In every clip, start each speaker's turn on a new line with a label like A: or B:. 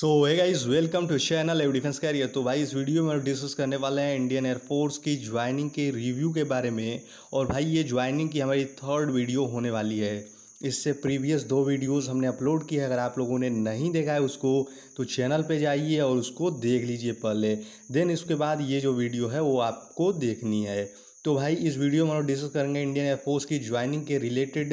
A: so hey guys welcome to channel एव defence career तो भाई इस वीडियो में हम डिस्कस करने वाले हैं इंडियन एयरफोर्स की ज्वाइनिंग के रिव्यू के बारे में और भाई ये ज्वाइनिंग की हमारी थर्ड वीडियो होने वाली है इससे प्रीवियस दो वीडियोस हमने अपलोड किए हैं अगर आप लोगों ने नहीं देखा है उसको तो चैनल पे जाइए और उसको देख लीजिए पहले देन इसके बाद ये जो वीडियो है वो आपको देखनी है तो भाई इस वीडियो में हम लोग डिस्कस करेंगे इंडियन एयरफोर्स की ज्वाइनिंग के रिलेटेड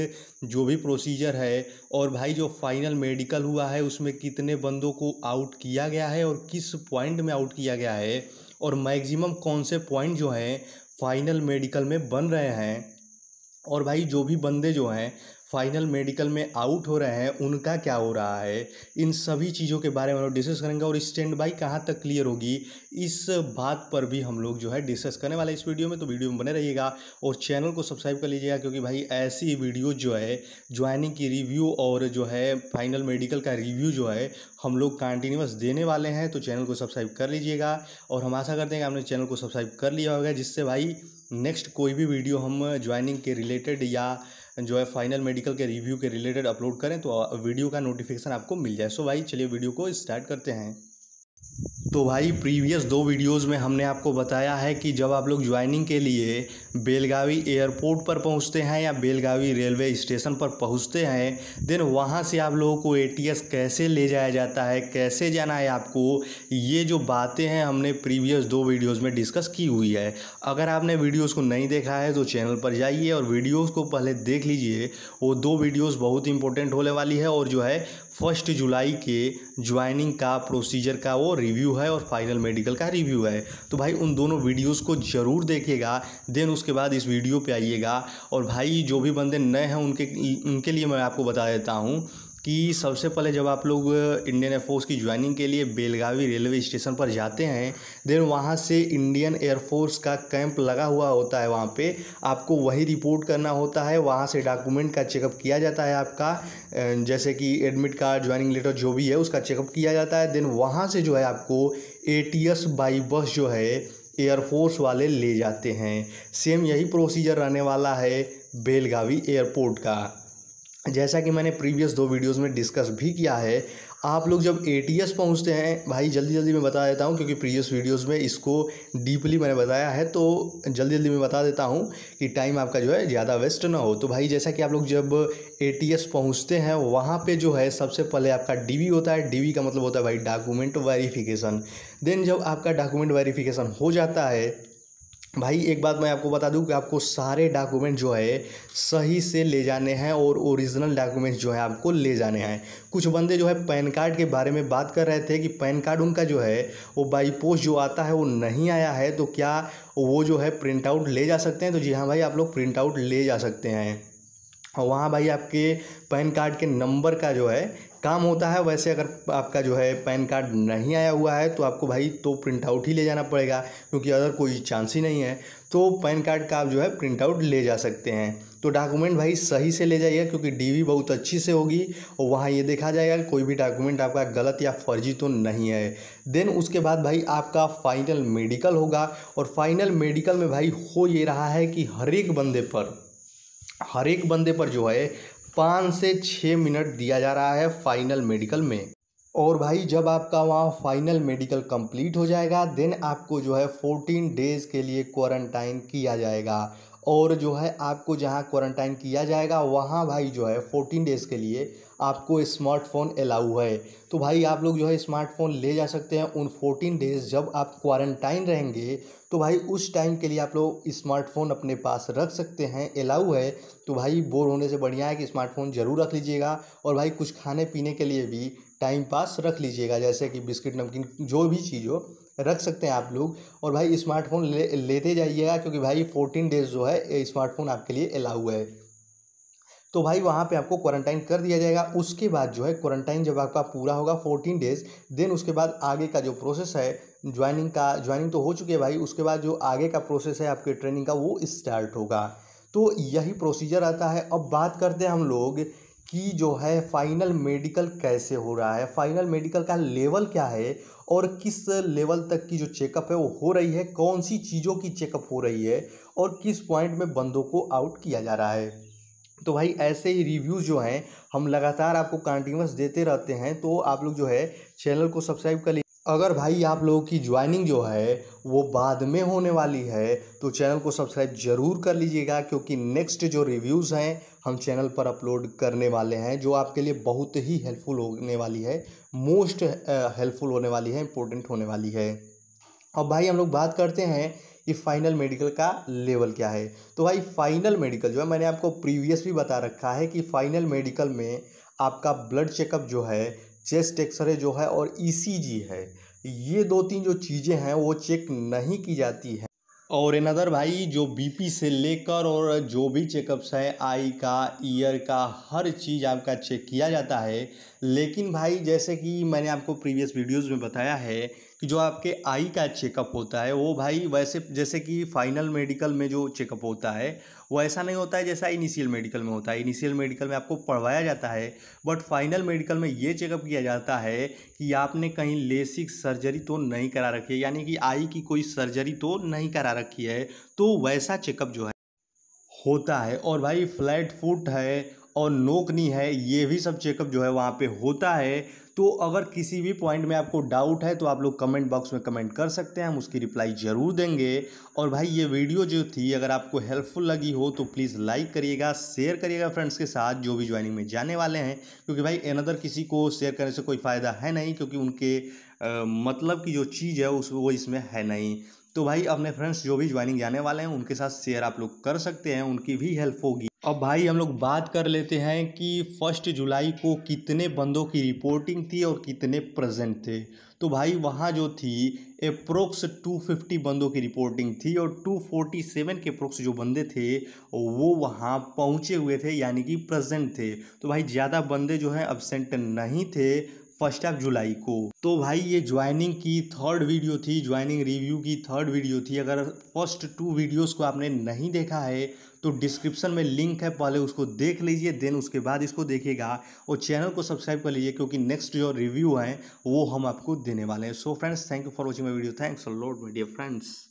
A: जो भी प्रोसीजर है और भाई जो फाइनल मेडिकल हुआ है उसमें कितने बंदों को आउट किया गया है और किस पॉइंट में आउट किया गया है और मैक्सिमम कौन से पॉइंट जो हैं फाइनल मेडिकल में बन रहे हैं और भाई जो भी बंदे जो हैं फाइनल मेडिकल में आउट हो रहे हैं उनका क्या हो रहा है इन सभी चीज़ों के बारे में हम लोग डिस्कस करेंगे और स्टैंड बाई कहाँ तक क्लियर होगी इस बात पर भी हम लोग जो है डिस्कस करने वाले इस वीडियो में तो वीडियो में बने रहिएगा और चैनल को सब्सक्राइब कर लीजिएगा क्योंकि भाई ऐसी वीडियो जो है ज्वाइनिंग की रिव्यू और जो है फाइनल मेडिकल का रिव्यू जो है हम लोग कंटिन्यूस देने वाले हैं तो चैनल को सब्सक्राइब कर लीजिएगा और हम आशा करते हैं कि आपने चैनल को सब्सक्राइब कर लिया होगा जिससे भाई नेक्स्ट कोई भी वीडियो हम ज्वाइनिंग के रिलेटेड या जो है फाइनल मेडिकल के रिव्यू के रिलेटेड अपलोड करें तो वीडियो का नोटिफिकेशन आपको मिल जाए सो भाई चलिए वीडियो को स्टार्ट करते हैं तो भाई प्रीवियस दो वीडियोस में हमने आपको बताया है कि जब आप लोग ज्वाइनिंग के लिए बेलगावी एयरपोर्ट पर पहुंचते हैं या बेलगावी रेलवे स्टेशन पर पहुंचते हैं देन वहां से आप लोगों को एटीएस कैसे ले जाया जाता है कैसे जाना है आपको ये जो बातें हैं हमने प्रीवियस दो वीडियोज़ में डिस्कस की हुई है अगर आपने वीडियोज़ को नहीं देखा है तो चैनल पर जाइए और वीडियोज़ को पहले देख लीजिए वो दो वीडियोज़ बहुत इंपॉर्टेंट होने वाली है और जो है फर्स्ट जुलाई के ज्वाइनिंग का प्रोसीजर का वो रिव्यू है और फाइनल मेडिकल का रिव्यू है तो भाई उन दोनों वीडियोस को ज़रूर देखिएगा देन उसके बाद इस वीडियो पे आइएगा और भाई जो भी बंदे नए हैं उनके उनके लिए मैं आपको बता देता हूँ कि सबसे पहले जब आप लोग इंडियन एयरफोर्स की ज्वाइनिंग के लिए बेलगावी रेलवे स्टेशन पर जाते हैं देन वहाँ से इंडियन एयरफोर्स का कैंप लगा हुआ होता है वहाँ पे आपको वही रिपोर्ट करना होता है वहाँ से डॉक्यूमेंट का चेकअप किया जाता है आपका जैसे कि एडमिट कार्ड ज्वाइनिंग लेटर जो भी है उसका चेकअप किया जाता है देन वहाँ से जो है आपको A T S by bus जो है एयरफोर्स वाले ले जाते हैं सेम यही प्रोसीजर रहने वाला है बेलगावी एयरपोर्ट का जैसा कि मैंने प्रीवियस दो वीडियोस में डिस्कस भी किया है आप लोग जब ए टी एस पहुँचते हैं भाई जल्दी जल्दी मैं बता देता हूँ क्योंकि प्रीवियस वीडियोस में इसको डीपली मैंने बताया है तो जल्दी जल्दी मैं बता देता हूँ कि टाइम आपका जो है ज़्यादा वेस्ट ना हो तो भाई जैसा कि आप लोग जब ए टी एस पहुँचते हैं वहाँ पर जो है सबसे पहले आपका डी वी होता है डी वी का मतलब होता है भाई डॉक्यूमेंट वेरीफिकेशन देन जब आपका डॉक्यूमेंट वेरीफिकेशन हो जाता है भाई एक बात मैं आपको बता दूं कि आपको सारे डॉक्यूमेंट जो है सही से ले जाने हैं और ओरिजिनल डॉक्यूमेंट्स जो है आपको ले जाने हैं कुछ बंदे जो है पैन कार्ड के बारे में बात कर रहे थे कि पैन कार्ड उनका जो है वो बाई पोस्ट जो आता है वो नहीं आया है तो क्या वो जो है प्रिंट आउट ले जा सकते हैं तो जी हाँ भाई आप लोग प्रिंट आउट ले जा सकते हैं और वहाँ भाई आपके पैन कार्ड के नंबर का जो है काम होता है वैसे अगर आपका जो है पैन कार्ड नहीं आया हुआ है तो आपको भाई तो प्रिंट आउट ही ले जाना पड़ेगा क्योंकि अगर कोई चांस ही नहीं है तो पैन कार्ड का आप जो है प्रिंट आउट ले जा सकते हैं तो डॉक्यूमेंट भाई सही से ले जाइए क्योंकि डीवी बहुत अच्छी से होगी और वहाँ ये देखा जाएगा कोई भी डॉक्यूमेंट आपका गलत या फर्जी तो नहीं है देन उसके बाद भाई आपका फाइनल मेडिकल होगा और फाइनल मेडिकल में भाई हो ये रहा है कि हर एक बंदे पर हर एक बंदे पर जो है पाँच से छः मिनट दिया जा रहा है फाइनल मेडिकल में और भाई जब आपका वहाँ फाइनल मेडिकल कंप्लीट हो जाएगा देन आपको जो है फोर्टीन डेज़ के लिए क्वारंटाइन किया जाएगा और जो है आपको जहाँ क्वारंटाइन किया जाएगा वहाँ भाई जो है फोर्टीन डेज़ के लिए आपको स्मार्टफोन अलाउ है तो भाई आप लोग जो है स्मार्टफोन ले जा सकते हैं उन फोर्टीन डेज़ जब आप क्वारंटाइन रहेंगे तो भाई उस टाइम के लिए आप लोग स्मार्टफोन अपने पास रख सकते हैं अलाउ है तो भाई बोर होने से बढ़िया है कि स्मार्टफोन ज़रूर रख लीजिएगा और भाई कुछ खाने पीने के लिए भी टाइम पास रख लीजिएगा जैसे कि बिस्किट नमकीन जो भी चीज़ हो रख सकते हैं आप लोग और भाई स्मार्टफोन ले लेते जाइएगा क्योंकि भाई फोर्टीन डेज़ जो है स्मार्टफोन आपके लिए अलाउ है तो भाई वहाँ पे आपको क्वारंटाइन कर दिया जाएगा उसके बाद जो है क्वारंटाइन जब आपका पूरा होगा फोर्टीन डेज़ देन उसके बाद आगे का जो प्रोसेस है ज्वाइनिंग का ज्वाइनिंग तो हो चुकी है भाई उसके बाद जो आगे का प्रोसेस है आपके ट्रेनिंग का वो स्टार्ट होगा तो यही प्रोसीजर आता है अब बात करते हैं हम लोग कि जो है फाइनल मेडिकल कैसे हो रहा है फाइनल मेडिकल का लेवल क्या है और किस लेवल तक की जो चेकअप है वो हो रही है कौन सी चीज़ों की चेकअप हो रही है और किस पॉइंट में बंदों को आउट किया जा रहा है तो भाई ऐसे ही रिव्यूज़ जो हैं हम लगातार आपको कंटिन्यूस देते रहते हैं तो आप लोग जो है चैनल को सब्सक्राइब कर अगर भाई आप लोगों की ज्वाइनिंग जो है वो बाद में होने वाली है तो चैनल को सब्सक्राइब ज़रूर कर लीजिएगा क्योंकि नेक्स्ट जो रिव्यूज़ हैं हम चैनल पर अपलोड करने वाले हैं जो आपके लिए बहुत ही हेल्पफुल होने वाली है मोस्ट हेल्पफुल होने वाली है इम्पोर्टेंट होने वाली है अब भाई हम लोग बात करते हैं कि फाइनल मेडिकल का लेवल क्या है तो भाई फाइनल मेडिकल जो है मैंने आपको प्रीवियस भी बता रखा है कि फाइनल मेडिकल में आपका ब्लड चेकअप जो है चेस्ट एक्सरे जो है और ईसीजी e है ये दो तीन जो चीज़ें हैं वो चेक नहीं की जाती है और एनदर भाई जो बीपी से लेकर और जो भी चेकअप्स है आई का ईयर का हर चीज़ आपका चेक किया जाता है लेकिन भाई जैसे कि मैंने आपको प्रीवियस वीडियोस में बताया है कि जो आपके आई का चेकअप होता है वो भाई वैसे जैसे कि फाइनल मेडिकल में जो चेकअप होता है वो ऐसा नहीं होता है जैसा इनिशियल मेडिकल में होता है इनिशियल मेडिकल में आपको पढ़वाया जाता है बट फाइनल मेडिकल में ये चेकअप किया जाता है कि आपने कहीं लेसिक सर्जरी तो नहीं करा रखी है यानी कि आई की कोई सर्जरी तो नहीं करा रखी है तो वैसा चेकअप जो है होता है और भाई फ्लैट फुट है और नोकनी है ये भी सब चेकअप जो है वहाँ पे होता है तो अगर किसी भी पॉइंट में आपको डाउट है तो आप लोग कमेंट बॉक्स में कमेंट कर सकते हैं हम उसकी रिप्लाई ज़रूर देंगे और भाई ये वीडियो जो थी अगर आपको हेल्पफुल लगी हो तो प्लीज़ लाइक करिएगा शेयर करिएगा फ्रेंड्स के साथ जो भी ज्वाइनिंग में जाने वाले हैं क्योंकि भाई अनदर किसी को शेयर करने से कोई फ़ायदा है नहीं क्योंकि उनके आ, मतलब की जो चीज़ है उस वो इसमें है नहीं तो भाई अपने फ्रेंड्स जो भी ज्वाइनिंग जाने वाले हैं उनके साथ शेयर आप लोग कर सकते हैं उनकी भी हेल्प होगी अब भाई हम लोग बात कर लेते हैं कि फर्स्ट जुलाई को कितने बंदों की रिपोर्टिंग थी और कितने प्रेजेंट थे तो भाई वहाँ जो थी अप्रोक्स 250 बंदों की रिपोर्टिंग थी और 247 के अप्रोक्स जो बंदे थे वो वहाँ पहुँचे हुए थे यानी कि प्रेजेंट थे तो भाई ज़्यादा बंदे जो हैं अब्सेंट नहीं थे फर्स्ट ऑफ जुलाई को तो भाई ये ज्वाइनिंग की थर्ड वीडियो थी ज्वाइनिंग रिव्यू की थर्ड वीडियो थी अगर फर्स्ट टू वीडियोस को आपने नहीं देखा है तो डिस्क्रिप्शन में लिंक है पहले उसको देख लीजिए देन उसके बाद इसको देखेगा और चैनल को सब्सक्राइब कर लीजिए क्योंकि नेक्स्ट जो रिव्यू है वो हम आपको देने वाले हैं so friends thank you for watching my video thanks lord my dear friends